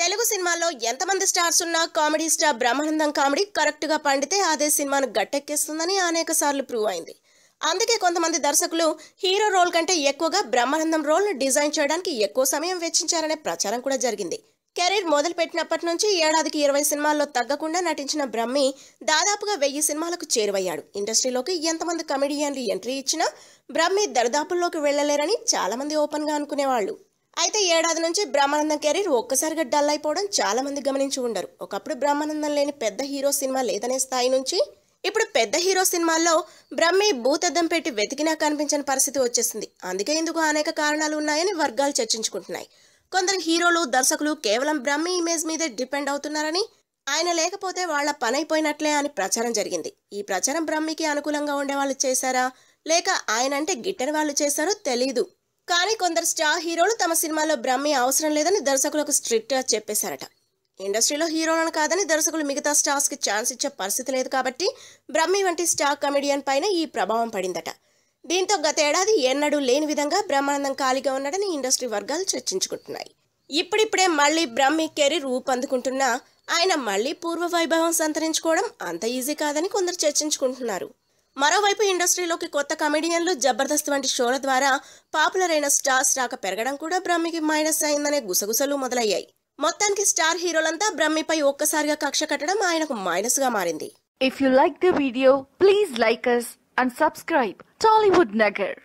తెలుగు సినిమాల్లో ఎంతమంది స్టార్స్ ఉన్నా కామెడీ స్టార్ బ్రహ్మానందం కామెడీ కరెక్ట్గా పండితే అదే సినిమాను గట్టెక్కేస్తుందని అనేక సార్లు ప్రూవ్ అయింది అందుకే కొంతమంది దర్శకులు హీరో రోల్ కంటే ఎక్కువగా బ్రహ్మానందం రోల్ను డిజైన్ చేయడానికి ఎక్కువ సమయం వెచ్చించారనే ప్రచారం కూడా జరిగింది కెరీర్ మొదలుపెట్టినప్పటి నుంచి ఏడాదికి ఇరవై సినిమాల్లో తగ్గకుండా నటించిన బ్రహ్మి దాదాపుగా వెయ్యి సినిమాలకు చేరువయ్యాడు ఇండస్ట్రీలోకి ఎంతమంది కమెడియన్లు ఎంట్రీ ఇచ్చినా బ్రహ్మి దరిదాపుల్లోకి వెళ్ళలేరని చాలామంది ఓపెన్గా అనుకునేవాళ్ళు అయితే ఏడాది నుంచి బ్రహ్మానందం కెరీర్ ఒక్కసారిగా డల్ అయిపోవడం చాలా మంది గమనించి ఉండరు ఒకప్పుడు బ్రహ్మానందం లేని పెద్ద హీరో సినిమా లేదనే స్థాయి నుంచి ఇప్పుడు పెద్ద హీరో సినిమాల్లో బ్రహ్మి భూతద్దం పెట్టి వెతికినా కనిపించని పరిస్థితి వచ్చేసింది అందుకే ఇందుకు అనేక కారణాలు ఉన్నాయని వర్గాలు చర్చించుకుంటున్నాయి కొందరు హీరోలు దర్శకులు కేవలం బ్రహ్మి ఇమేజ్ మీదే డిపెండ్ అవుతున్నారని ఆయన లేకపోతే వాళ్ల పని అయిపోయినట్లే అని ప్రచారం జరిగింది ఈ ప్రచారం బ్రహ్మికి అనుకూలంగా ఉండేవాళ్ళు చేశారా లేక ఆయన అంటే గిట్టని వాళ్ళు చేశారో తెలీదు కానీ కొందరు స్టార్ హీరోలు తమ సినిమాల్లో బ్రహ్మి అవసరం లేదని దర్శకులకు గా చెప్పేశారట ఇండస్ట్రీలో హీరోలను కాదని దర్శకులు మిగతా స్టార్స్కి ఛాన్స్ ఇచ్చే పరిస్థితి లేదు కాబట్టి బ్రహ్మి వంటి స్టార్ కమెడియన్ పైన ఈ ప్రభావం పడిందట దీంతో గతేడాది ఎన్నడూ లేని విధంగా బ్రహ్మానందం ఖాళీగా ఉన్నాడని ఇండస్ట్రీ వర్గాలు చర్చించుకుంటున్నాయి ఇప్పుడిప్పుడే మళ్ళీ బ్రహ్మి కెరీర్ ఊపందుకుంటున్నా ఆయన మళ్ళీ పూర్వ వైభవం సంతరించుకోవడం అంత ఈజీ కాదని కొందరు చర్చించుకుంటున్నారు మరోవైపు ఇండస్ట్రీలోకి కొత్త కమెడియన్లు జబర్దస్త్ వంటి షోల ద్వారా పాపులర్ అయిన స్టార్స్ రాక పెరగడం కూడా బ్రహ్మికి మైనస్ అయిందనే గుసగుసలు మొదలయ్యాయి మొత్తానికి స్టార్ హీరోలంతా బ్రహ్మిపై ఒక్కసారిగా కక్ష కట్టడం ఆయనకు మైనస్ గా మారింది if you like the video please like us and subscribe Tollywood Nagar